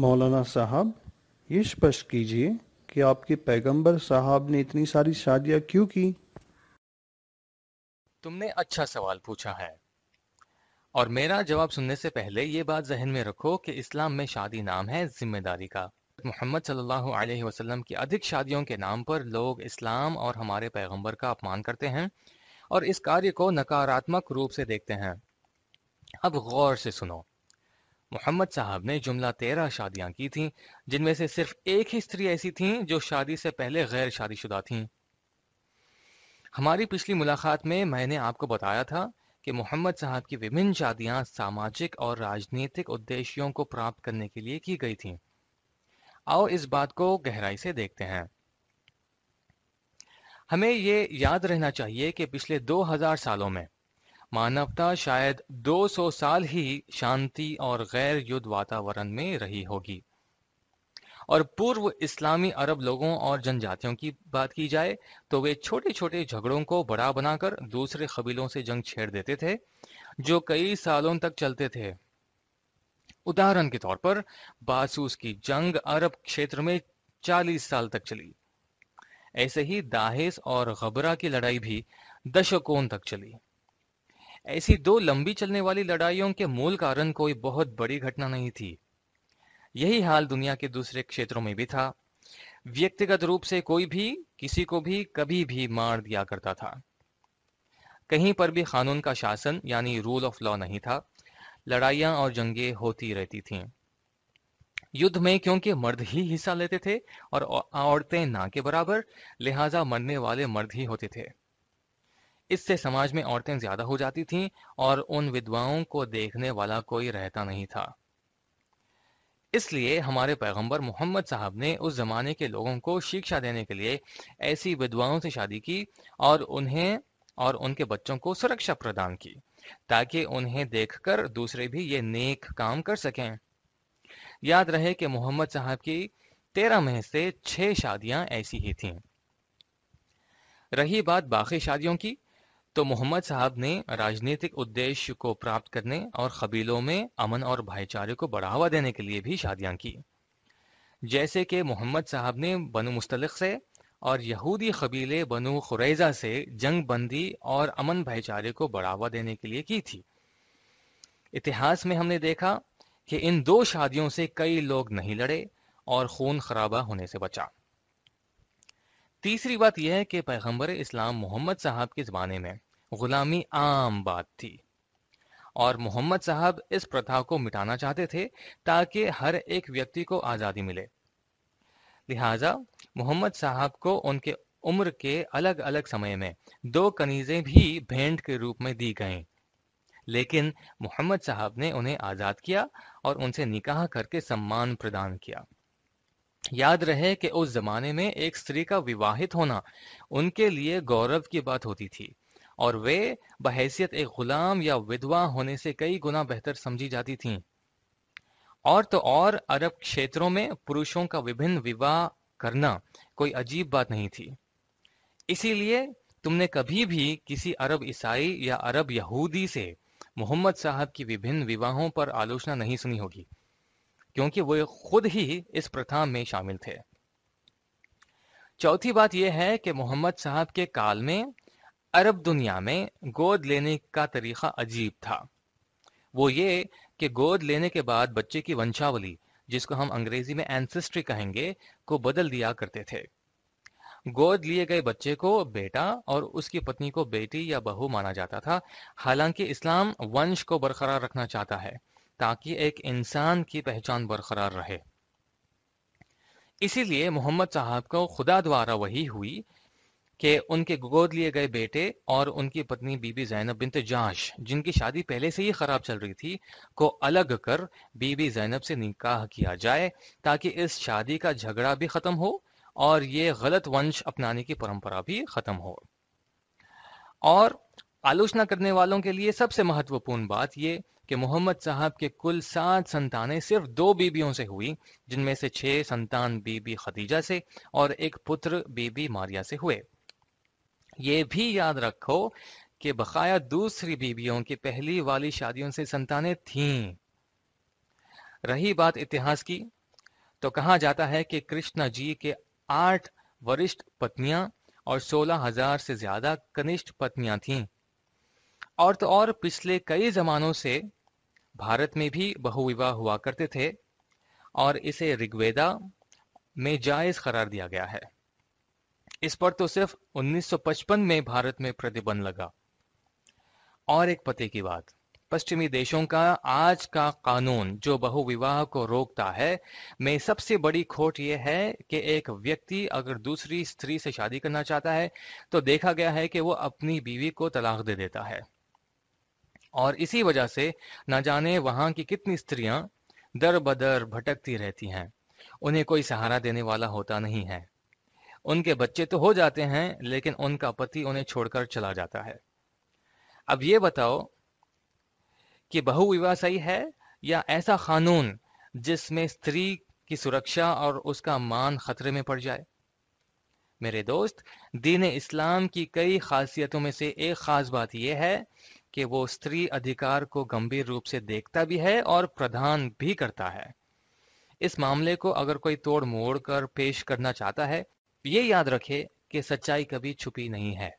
मौलाना साहब ये स्पष्ट कीजिए कि आपके पैगंबर साहब ने इतनी सारी शादियां क्यों की तुमने अच्छा सवाल पूछा है और मेरा जवाब सुनने से पहले ये बात जहन में रखो कि इस्लाम में शादी नाम है जिम्मेदारी का मोहम्मद सल्लल्लाहु अलैहि वसल्लम की अधिक शादियों के नाम पर लोग इस्लाम और हमारे पैगंबर का अपमान करते हैं और इस कार्य को नकारात्मक रूप से देखते हैं अब गौर से सुनो मोहम्मद साहब ने जुमला तेरह शादियां की थीं जिनमें से सिर्फ एक ही स्त्री ऐसी थीं जो शादी से पहले गैर शादीशुदा थीं हमारी पिछली मुलाकात में मैंने आपको बताया था कि मोहम्मद साहब की विभिन्न शादियां सामाजिक और राजनीतिक उद्देश्यों को प्राप्त करने के लिए की गई थीं आओ इस बात को गहराई से देखते हैं हमें ये याद रहना चाहिए कि पिछले 2000 सालों में मानवता शायद 200 साल ही शांति और गैर युद्ध वातावरण में रही होगी और पूर्व इस्लामी अरब लोगों और जनजातियों की बात की जाए तो वे छोटे छोटे झगड़ों को बड़ा बनाकर दूसरे कबीलों से जंग छेड़ देते थे जो कई सालों तक चलते थे उदाहरण के तौर पर बासूस की जंग अरब क्षेत्र में 40 साल तक चली ऐसे ही दाहेस और गबरा की लड़ाई भी दशकों तक चली ऐसी दो लंबी चलने वाली लड़ाइयों के मूल कारण कोई बहुत बड़ी घटना नहीं थी यही हाल दुनिया के दूसरे क्षेत्रों में भी था व्यक्तिगत रूप से कोई भी किसी को भी कभी भी मार दिया करता था कहीं पर भी कानून का शासन यानी रूल ऑफ लॉ नहीं था लड़ाइयां और जंगे होती रहती थीं। युद्ध में क्योंकि मर्द ही हिस्सा लेते थे और औरतें ना के बराबर लिहाजा मरने वाले मर्द ही होते थे इससे समाज में औरतें ज्यादा हो जाती थीं और उन विधवाओं को देखने वाला कोई रहता नहीं था इसलिए हमारे पैगंबर मोहम्मद साहब ने उस जमाने के लोगों को शिक्षा देने के लिए ऐसी विधवाओं से शादी की और उन्हें और उनके बच्चों को सुरक्षा प्रदान की ताकि उन्हें देखकर दूसरे भी ये नेक काम कर सकें याद रहे कि मोहम्मद साहब की तेरह में से छह शादियां ऐसी ही थीं रही बात बाकी शादियों की तो मोहम्मद साहब ने राजनीतिक उद्देश्य को प्राप्त करने और कबीलों में अमन और भाईचारे को बढ़ावा देने के लिए भी शादियां की जैसे कि मोहम्मद साहब ने बनु मुस्तलक से और यहूदी कबीले बनु खुरैजा से जंग बंदी और अमन भाईचारे को बढ़ावा देने के लिए की थी इतिहास में हमने देखा कि इन दो शादियों से कई लोग नहीं लड़े और खून खराबा होने से बचा तीसरी बात यह है कि पैगम्बर इस्लाम मोहम्मद साहब के ज़माने में गुलामी आम बात थी और मोहम्मद साहब इस प्रथा को मिटाना चाहते थे ताकि हर एक व्यक्ति को आज़ादी मिले लिहाजा मोहम्मद साहब को उनके उम्र के अलग अलग समय में दो कनीज़ें भी भेंट के रूप में दी गईं लेकिन मोहम्मद साहब ने उन्हें आज़ाद किया और उनसे निकाह करके सम्मान प्रदान किया याद रहे कि उस जमाने में एक स्त्री का विवाहित होना उनके लिए गौरव की बात होती थी और वे बहसियत एक गुलाम या विधवा होने से कई गुना बेहतर समझी जाती थीं। और तो और अरब क्षेत्रों में पुरुषों का विभिन्न विवाह करना कोई अजीब बात नहीं थी इसीलिए तुमने कभी भी किसी अरब ईसाई या अरब यहूदी से मोहम्मद साहब की विभिन्न विवाहों पर आलोचना नहीं सुनी होगी क्योंकि वे खुद ही इस प्रथा में शामिल थे चौथी बात यह है कि मोहम्मद साहब के काल में अरब दुनिया में गोद लेने का तरीका अजीब था वो ये कि गोद लेने के बाद बच्चे की वंशावली जिसको हम अंग्रेजी में एंसेस्ट्री कहेंगे को बदल दिया करते थे गोद लिए गए बच्चे को बेटा और उसकी पत्नी को बेटी या बहू माना जाता था हालांकि इस्लाम वंश को बरकरार रखना चाहता है ताकि एक इंसान की पहचान बरकरार रहे इसीलिए मोहम्मद साहब को खुदा द्वारा वही हुई कि उनके गोद लिए गए बेटे और उनकी पत्नी बीबी जैनब बिन जाश जिनकी शादी पहले से ही खराब चल रही थी को अलग कर बीबी जैनब से निकाह किया जाए ताकि इस शादी का झगड़ा भी खत्म हो और ये गलत वंश अपनाने की परंपरा भी खत्म हो और आलोचना करने वालों के लिए सबसे महत्वपूर्ण बात ये कि मोहम्मद साहब के कुल सात संतानें सिर्फ दो बीबियों से हुई जिनमें से छह संतान बीबी खदीजा से और एक पुत्र बीबी मारिया से हुए ये भी याद रखो कि बकाया दूसरी बीबियों की पहली वाली शादियों से संतानें थीं रही बात इतिहास की तो कहा जाता है कि कृष्णा जी के आठ वरिष्ठ पत्नियां और सोलह हजार से ज्यादा कनिष्ठ पत्नियां थीं और तो और पिछले कई जमानों से भारत में भी बहुविवाह हुआ करते थे और इसे ऋग्वेदा में जायज करार दिया गया है इस पर तो सिर्फ 1955 में भारत में प्रतिबंध लगा और एक पते की बात पश्चिमी देशों का आज का कानून जो बहुविवाह को रोकता है में सबसे बड़ी खोट यह है कि एक व्यक्ति अगर दूसरी स्त्री से शादी करना चाहता है तो देखा गया है कि वो अपनी बीवी को तलाक दे देता है और इसी वजह से न जाने वहां की कितनी स्त्रियां दर बदर भटकती रहती हैं उन्हें कोई सहारा देने वाला होता नहीं है उनके बच्चे तो हो जाते हैं लेकिन उनका पति उन्हें छोड़कर चला जाता है अब ये बताओ कि बहुविवाह सही है या ऐसा कानून जिसमें स्त्री की सुरक्षा और उसका मान खतरे में पड़ जाए मेरे दोस्त दीन इस्लाम की कई खासियतों में से एक खास बात यह है कि वो स्त्री अधिकार को गंभीर रूप से देखता भी है और प्रदान भी करता है इस मामले को अगर कोई तोड़ मोड़ कर पेश करना चाहता है ये याद रखे कि सच्चाई कभी छुपी नहीं है